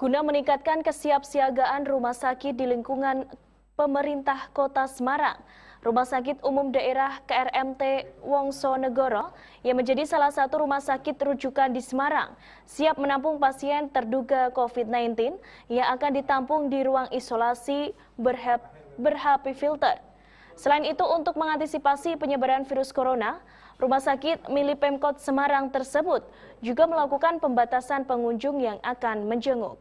Guna meningkatkan kesiapsiagaan rumah sakit di lingkungan pemerintah kota Semarang, Rumah Sakit Umum Daerah KRMT Wongso Negoro yang menjadi salah satu rumah sakit rujukan di Semarang siap menampung pasien terduga COVID-19 yang akan ditampung di ruang isolasi berhapi filter. Selain itu untuk mengantisipasi penyebaran virus corona, Rumah sakit milik Pemkot Semarang tersebut juga melakukan pembatasan pengunjung yang akan menjenguk.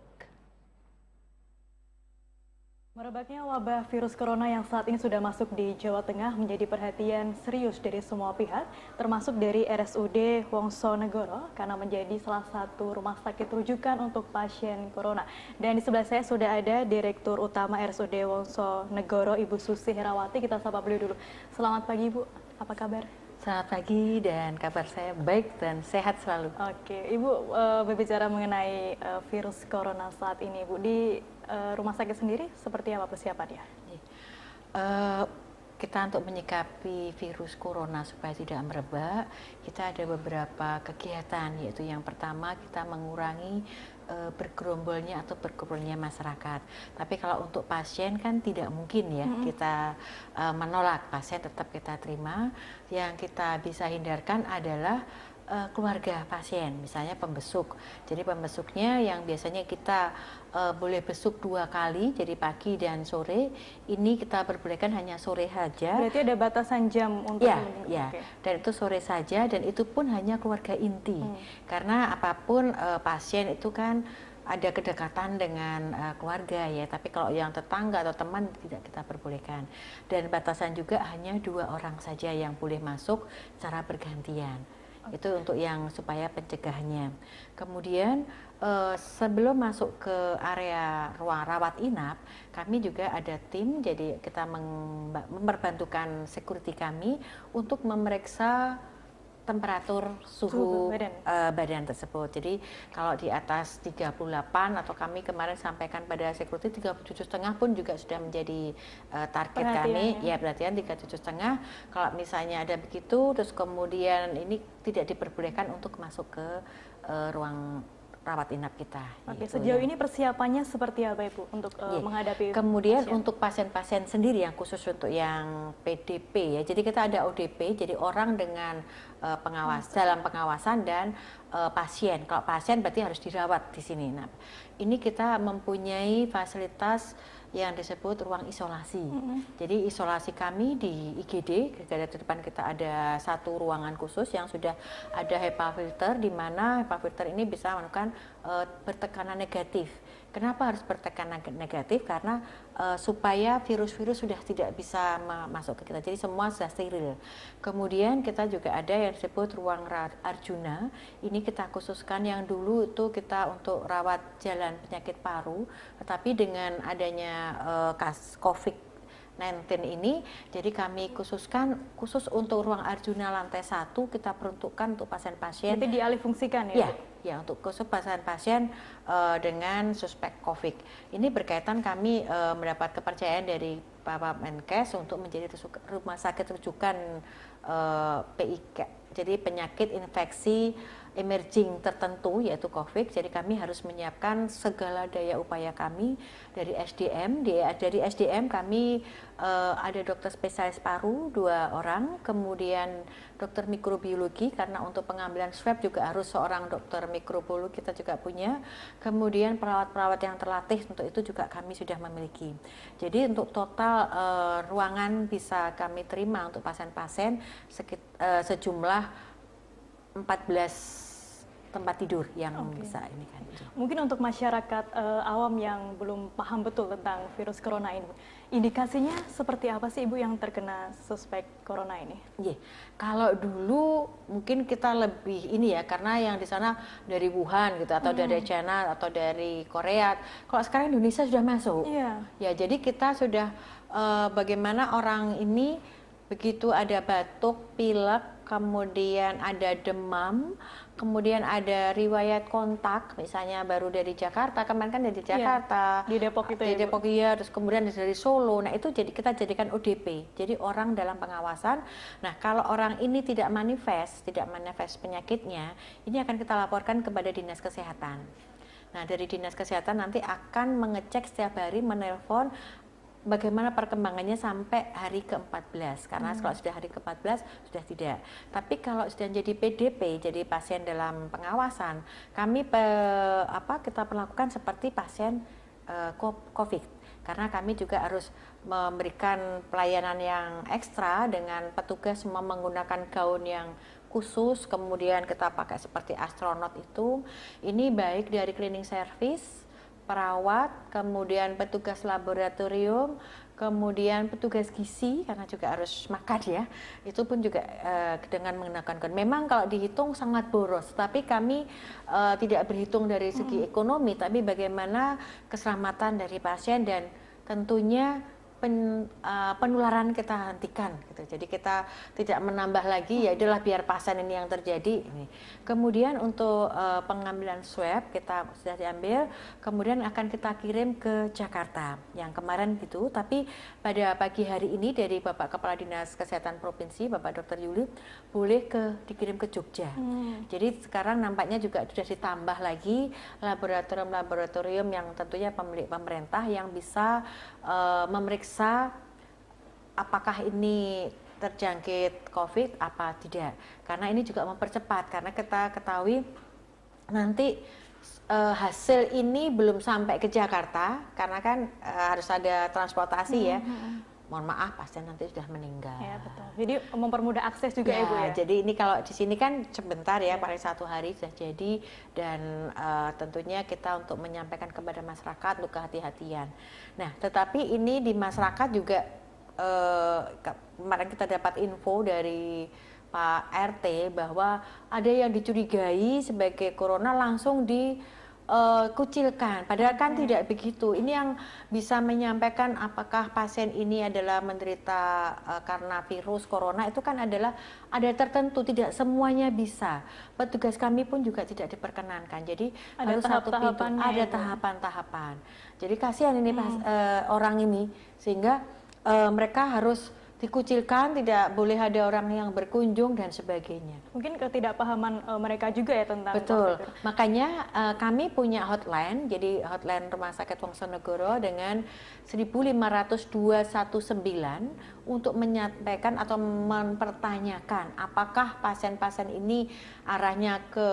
Merebaknya wabah virus corona yang saat ini sudah masuk di Jawa Tengah menjadi perhatian serius dari semua pihak, termasuk dari RSUD Wongso Negoro, karena menjadi salah satu rumah sakit rujukan untuk pasien corona. Dan di sebelah saya sudah ada Direktur Utama RSUD Wongso Negoro, Ibu Susi Herawati. Kita sapa beliau dulu. Selamat pagi, Ibu. Apa kabar? Selamat pagi dan kabar saya baik dan sehat selalu. Oke, Ibu eh, berbicara mengenai eh, virus corona saat ini, Ibu Di Eh, rumah sakit sendiri seperti apa persiapannya? Uh, kita untuk menyikapi virus corona supaya tidak merebak, kita ada beberapa kegiatan yaitu yang pertama kita mengurangi e, bergerombolnya atau berkumpulnya masyarakat. Tapi kalau untuk pasien kan tidak mungkin ya mm -hmm. kita e, menolak pasien tetap kita terima. Yang kita bisa hindarkan adalah uh, keluarga pasien, misalnya pembesuk. Jadi pembesuknya yang biasanya kita uh, boleh besuk dua kali, jadi pagi dan sore. Ini kita perbolehkan hanya sore saja. Berarti ada batasan jam untuk ya, ya. Okay. Dan itu sore saja dan itu pun hanya keluarga inti. Hmm. Karena apapun uh, pasien itu kan ada kedekatan dengan uh, keluarga ya tapi kalau yang tetangga atau teman tidak kita perbolehkan dan batasan juga hanya dua orang saja yang boleh masuk secara bergantian Okay. Itu untuk yang supaya pencegahannya. Kemudian uh, sebelum masuk ke area ruang rawat inap, kami juga ada tim. Jadi kita memperbantukan security kami untuk memeriksa temperatur suhu badan. Uh, badan tersebut. Jadi kalau di atas 38 atau kami kemarin sampaikan pada security 37 setengah pun juga sudah menjadi uh, target kami. Ya iya, perhatian 37 setengah. Kalau misalnya ada begitu terus kemudian ini tidak diperbolehkan untuk masuk ke uh, ruang rawat inap kita. Oke, gitu, sejauh ya. ini persiapannya seperti apa Ibu untuk uh, eh, yeah. menghadapi Kemudian pasien. untuk pasien-pasien sendiri yang khusus untuk yang PDP ya. Jadi kita ada ODP, jadi orang dengan uh, pengawas Masa. dalam pengawasan dan uh, pasien. Kalau pasien berarti harus dirawat di sini. Nah, ini kita mempunyai fasilitas yang disebut ruang isolasi. Mm -hmm. Jadi isolasi kami di IGD garda terdepan kita ada satu ruangan khusus yang sudah ada HEPA filter di mana HEPA filter ini bisa melakukan uh, eh, bertekanan negatif. Kenapa harus bertekanan negatif? Karena Eh, supaya virus-virus sudah tidak bisa masuk ke kita. Jadi semua sudah steril. Kemudian kita juga ada yang disebut ruang Arjuna. Ini kita khususkan yang dulu itu kita untuk rawat jalan penyakit paru, tetapi dengan adanya uh, kas COVID 19 ini jadi kami khususkan khusus untuk ruang Arjuna lantai satu kita peruntukkan untuk pasien-pasien. Jadi dialih fungsikan ya? ya ya untuk khusus pasien-pasien uh, dengan suspek COVID. Ini berkaitan kami uh, mendapat kepercayaan dari Bapak Menkes untuk menjadi rumah sakit rujukan uh, eh, PIK jadi penyakit infeksi emerging tertentu yaitu COVID. Jadi kami harus menyiapkan segala daya upaya kami dari SDM. Dari SDM kami eh, ada dokter spesialis paru dua orang, kemudian dokter mikrobiologi karena untuk pengambilan swab juga harus seorang dokter mikrobiologi kita juga punya. Kemudian perawat-perawat yang terlatih untuk itu juga kami sudah memiliki. Jadi untuk total eh, ruangan bisa kami terima untuk pasien-pasien sekitar uh, sejumlah 14 tempat tidur yang okay. bisa ini kan. Gitu. Mungkin untuk masyarakat uh, awam yang belum paham betul tentang virus corona ini, indikasinya seperti apa sih Ibu yang terkena suspek corona ini? Yeah. Kalau dulu mungkin kita lebih ini ya karena yang di sana dari Wuhan gitu atau hmm. dari China atau dari Korea. Kalau sekarang Indonesia sudah masuk. Yeah. Ya, jadi kita sudah uh, bagaimana orang ini begitu ada batuk, pilek, kemudian ada demam, kemudian ada riwayat kontak, misalnya baru dari Jakarta, kemarin kan dari iya, Jakarta, ya, di Depok itu di ya, Depok iya, terus kemudian dari Solo. Nah, itu jadi kita jadikan ODP. Jadi orang dalam pengawasan. Nah, kalau orang ini tidak manifest, tidak manifest penyakitnya, ini akan kita laporkan kepada Dinas Kesehatan. Nah, dari Dinas Kesehatan nanti akan mengecek setiap hari menelpon bagaimana perkembangannya sampai hari ke-14 karena hmm. kalau sudah hari ke-14 sudah tidak. Tapi kalau sudah jadi PDP, jadi pasien dalam pengawasan, kami pe, apa kita perlakukan seperti pasien uh, COVID karena kami juga harus memberikan pelayanan yang ekstra dengan petugas semua menggunakan gaun yang khusus kemudian kita pakai seperti astronot itu ini baik dari cleaning service perawat, kemudian petugas laboratorium, kemudian petugas gizi karena juga harus makan ya itu pun juga uh, dengan mengenakan kon memang kalau dihitung sangat boros tapi kami uh, tidak berhitung dari segi hmm. ekonomi tapi bagaimana keselamatan dari pasien dan tentunya pen, uh, penularan kita hentikan gitu. Jadi kita tidak menambah lagi ya adalah biar pasien ini yang terjadi ini. Kemudian untuk uh, pengambilan swab kita sudah diambil, kemudian akan kita kirim ke Jakarta yang kemarin gitu. Tapi pada pagi hari ini dari Bapak Kepala Dinas Kesehatan Provinsi Bapak Dr. Yuli boleh ke dikirim ke Jogja. Hmm. Jadi sekarang nampaknya juga sudah ditambah lagi laboratorium-laboratorium yang tentunya pemilik pemerintah yang bisa uh, memeriksa diperiksa apakah ini terjangkit COVID apa tidak. Karena ini juga mempercepat karena kita ketahui nanti e, hasil ini belum sampai ke Jakarta karena kan e, harus ada transportasi mm -hmm. ya mm-hmm mohon maaf pasien nanti sudah meninggal. Ya, betul. Jadi mempermudah akses juga ya, ibu ya, ya. Jadi ini kalau di sini kan sebentar ya, ya. paling satu hari sudah jadi dan uh, tentunya kita untuk menyampaikan kepada masyarakat untuk kehati-hatian. Nah, tetapi ini di masyarakat juga uh, kemarin kita dapat info dari Pak RT bahwa ada yang dicurigai sebagai corona langsung di uh, kucilkan. Padahal kan hmm. tidak begitu. Ini yang bisa menyampaikan apakah pasien ini adalah menderita uh, karena virus corona itu kan adalah ada tertentu tidak semuanya bisa. Petugas kami pun juga tidak diperkenankan. Jadi ada harus satu pintu ada tahapan-tahapan. Jadi kasihan ini hmm. pas, uh, eh, orang ini sehingga uh, mereka harus dikucilkan, tidak boleh ada orang yang berkunjung dan sebagainya. Mungkin ketidakpahaman e, mereka juga ya tentang Betul. COVID. Makanya e, kami punya hotline, jadi hotline Rumah Sakit Wongsonegoro dengan 15219 untuk menyampaikan atau mempertanyakan apakah pasien-pasien ini arahnya ke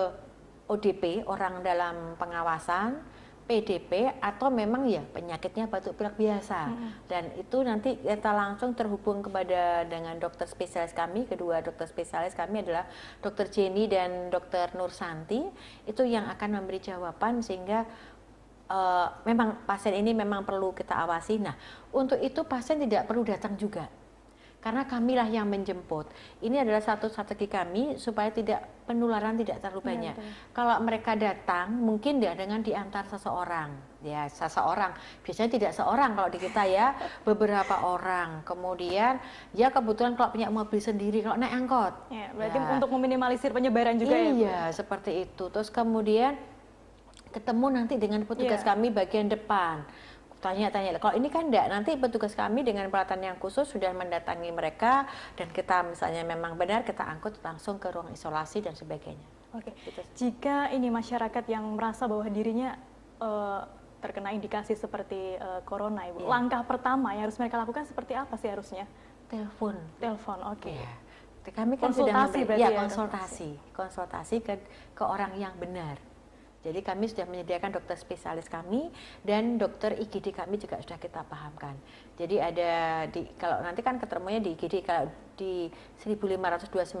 ODP, orang dalam pengawasan, PDP atau memang ya penyakitnya batuk pilek biasa hmm. dan itu nanti kita langsung terhubung kepada dengan dokter spesialis kami kedua dokter spesialis kami adalah dokter Jenny dan dokter Nur Santi itu yang akan memberi jawaban sehingga uh, memang pasien ini memang perlu kita awasi nah untuk itu pasien tidak perlu datang juga karena kamilah yang menjemput ini adalah satu strategi kami supaya tidak penularan tidak terlalu iya, banyak. Ya, Kalau mereka datang, mungkin dia dengan diantar seseorang, ya seseorang. Biasanya tidak seorang kalau di kita ya, beberapa orang. Kemudian ya kebetulan kalau punya mobil sendiri, kalau naik angkot. Ya, berarti ya. untuk meminimalisir penyebaran juga iya, ya. Iya, seperti itu. Terus kemudian ketemu nanti dengan petugas yeah. kami bagian depan tanya-tanya kalau ini kan enggak nanti petugas kami dengan peralatan yang khusus sudah mendatangi mereka dan kita misalnya memang benar kita angkut langsung ke ruang isolasi dan sebagainya oke gitu. jika ini masyarakat yang merasa bahwa dirinya uh, terkena indikasi seperti uh, corona ibu yeah. langkah pertama yang harus mereka lakukan seperti apa sih harusnya telepon telepon oke okay. Iya. yeah kami kan konsultasi sudah iya, ya, konsultasi, ya konsultasi konsultasi ke ke orang yang benar jadi kami sudah menyediakan dokter spesialis kami dan dokter IGD kami juga sudah kita pahamkan. Jadi ada di kalau nanti kan ketemunya di IGD kalau di 1529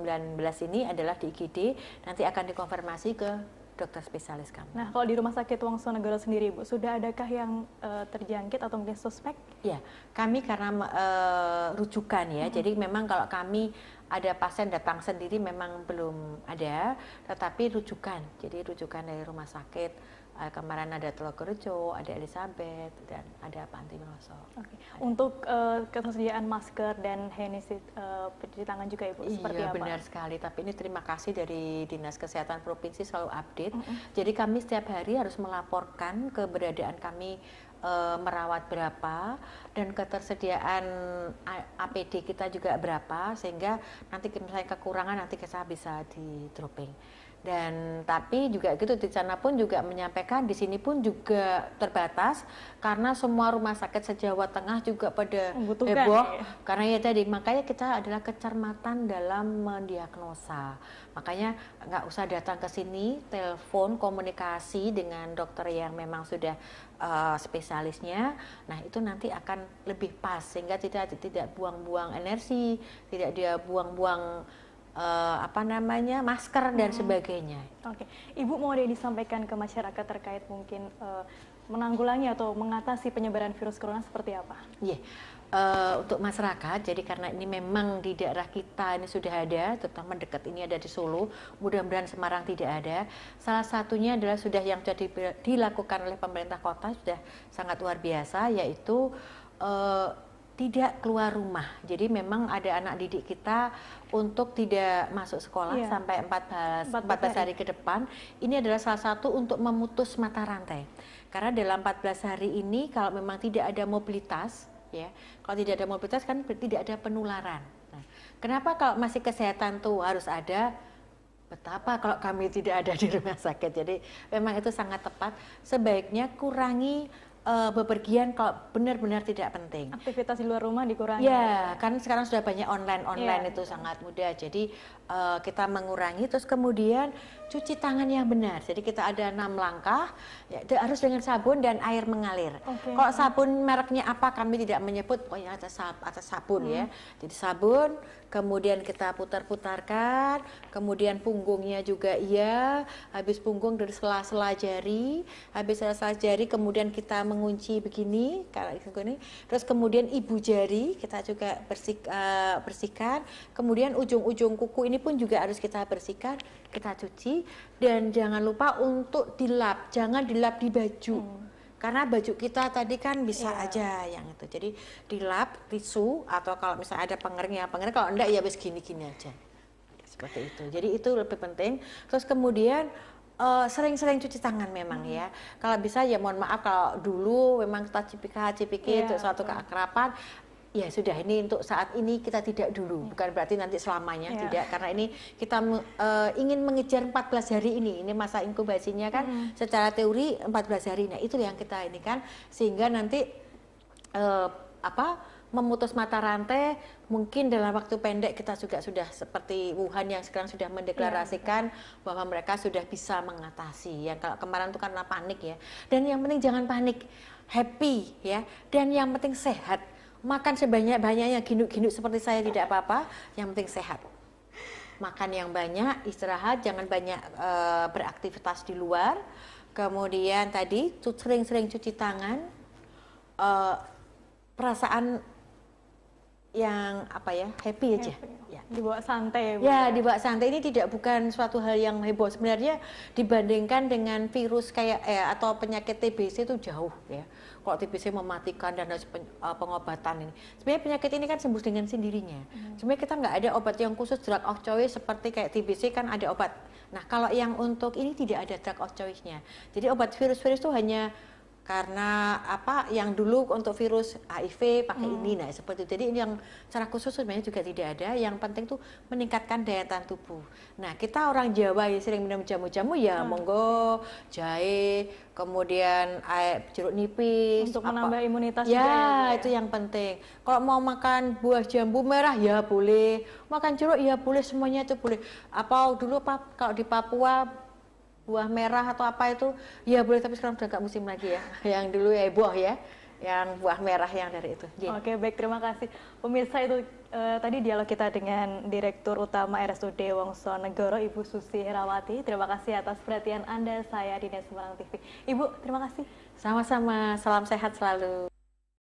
ini adalah di IGD nanti akan dikonfirmasi ke dokter spesialis kami. Nah, kalau di Rumah Sakit Negara sendiri, Bu, sudah adakah yang uh, terjangkit atau mungkin suspek? Ya, kami karena uh, rujukan ya, -hmm. jadi memang kalau kami ada pasien datang sendiri memang belum ada, tetapi rujukan. Jadi rujukan dari rumah sakit eh, kemarin ada Telogerjo, ada Elizabeth dan ada Panti Meloso. Oke. Okay. Untuk uh, eh, ketersediaan masker dan hand uh, eh, pencuci tangan juga Ibu seperti iya, apa? benar sekali, tapi ini terima kasih dari Dinas Kesehatan Provinsi selalu update. Mm -hmm. Jadi kami setiap hari harus melaporkan keberadaan kami e, merawat berapa dan ketersediaan APD kita juga berapa sehingga nanti misalnya kekurangan nanti kita bisa di dropping dan tapi juga gitu di sana pun juga menyampaikan di sini pun juga terbatas karena semua rumah sakit sejawa tengah juga pada heboh ya. karena ya tadi makanya kita adalah kecermatan dalam mendiagnosa makanya nggak usah datang ke sini telepon komunikasi dengan dokter yang memang sudah uh, spesialisnya nah itu nanti akan lebih pas sehingga tidak tidak buang-buang energi tidak dia buang-buang uh, apa namanya masker dan hmm. sebagainya. Oke, okay. Ibu mau ada yang disampaikan ke masyarakat terkait mungkin uh, menanggulangi atau mengatasi penyebaran virus corona seperti apa? Iya. Yeah. Uh, untuk masyarakat, jadi karena ini memang di daerah kita ini sudah ada, terutama dekat ini ada di Solo, mudah-mudahan Semarang tidak ada. Salah satunya adalah sudah yang jadi dilakukan oleh pemerintah kota sudah sangat luar biasa, yaitu uh, tidak keluar rumah. Jadi memang ada anak didik kita untuk tidak masuk sekolah yeah. sampai 14 14 hari ke depan. Ini adalah salah satu untuk memutus mata rantai. Karena dalam 14 hari ini kalau memang tidak ada mobilitas ya. Kalau tidak ada mobilitas kan tidak ada penularan. Nah, kenapa kalau masih kesehatan tuh harus ada Betapa kalau kami tidak ada di rumah sakit. Jadi memang itu sangat tepat. Sebaiknya kurangi uh, bepergian kalau benar-benar tidak penting. Aktivitas di luar rumah dikurangi. Ya, kan sekarang sudah banyak online-online ya, itu ya. sangat mudah. Jadi uh, kita mengurangi terus kemudian cuci tangan yang benar. Jadi kita ada enam langkah, ya, harus dengan sabun dan air mengalir. Okay. Kalau sabun mereknya apa kami tidak menyebut, pokoknya atas, atas sabun ya. hmm. ya. Jadi sabun, kemudian kita putar-putarkan, kemudian punggungnya juga iya, habis punggung dari sela-sela jari, habis sela-sela jari kemudian kita mengunci begini, kalau ini, terus kemudian ibu jari kita juga bersih, uh, bersihkan, kemudian ujung-ujung kuku ini pun juga harus kita bersihkan, kita cuci dan jangan lupa untuk dilap, jangan dilap di baju. Hmm. Karena baju kita tadi kan bisa yeah. aja yang itu. Jadi dilap tisu atau kalau misalnya ada pengeringnya, pengering kalau enggak ya wis gini-gini aja. Seperti itu. Jadi itu lebih penting. Terus kemudian eh, sering-sering uh, cuci tangan memang hmm. ya. Kalau bisa ya mohon maaf kalau dulu memang kita cipika cipiki yeah, itu suatu keakrapan. keakraban ya sudah ini untuk saat ini kita tidak dulu ya. bukan berarti nanti selamanya ya. tidak karena ini kita uh, ingin mengejar 14 hari ini ini masa inkubasinya kan hmm. secara teori 14 hari nah itu yang kita ini kan sehingga nanti uh, apa memutus mata rantai mungkin dalam waktu pendek kita juga sudah seperti Wuhan yang sekarang sudah mendeklarasikan ya. bahwa mereka sudah bisa mengatasi Yang kalau kemarin itu karena panik ya dan yang penting jangan panik happy ya dan yang penting sehat makan sebanyak-banyaknya ginuk-ginuk seperti saya tidak apa-apa, yang penting sehat. Makan yang banyak, istirahat, jangan banyak e, beraktivitas di luar. Kemudian tadi sering-sering cuci tangan. E, perasaan yang apa ya happy aja. Happy. Ya. Dibawa santai. ya, Ya, dibawa santai ini tidak bukan suatu hal yang heboh. Sebenarnya dibandingkan dengan virus kayak eh, atau penyakit TBC itu jauh ya. Kalau TBC mematikan dan harus pen, uh, eh, pengobatan ini. Sebenarnya penyakit ini kan sembuh dengan sendirinya. Hmm. Sebenarnya kita nggak ada obat yang khusus drug of choice seperti kayak TBC kan ada obat. Nah, kalau yang untuk ini tidak ada drug of choice-nya. Jadi obat virus-virus itu hanya karena apa yang dulu untuk virus HIV pakai hmm. ini nah seperti itu. Jadi ini yang cara khusus sebenarnya juga tidak ada. Yang penting tuh meningkatkan daya tahan tubuh. Nah, kita orang Jawa yang sering minum jamu-jamu ya hmm. monggo jahe, kemudian air jeruk nipis untuk apa. menambah imunitas ya, juga ya, ya? itu yang penting. Kalau mau makan buah jambu merah ya boleh, makan jeruk ya boleh semuanya itu boleh. Apa dulu Pak kalau di Papua buah merah atau apa itu ya boleh tapi sekarang udah nggak musim lagi ya yang dulu ya buah ya yang buah merah yang dari itu. Yeah. Gitu. Oke, okay, baik terima kasih. Pemirsa itu uh, tadi dialog kita dengan Direktur Utama RSUD Wongso Negoro Ibu Susi Herawati. Terima kasih atas perhatian Anda. Saya Dines Semarang TV. Ibu, terima kasih. Sama-sama. Salam sehat selalu.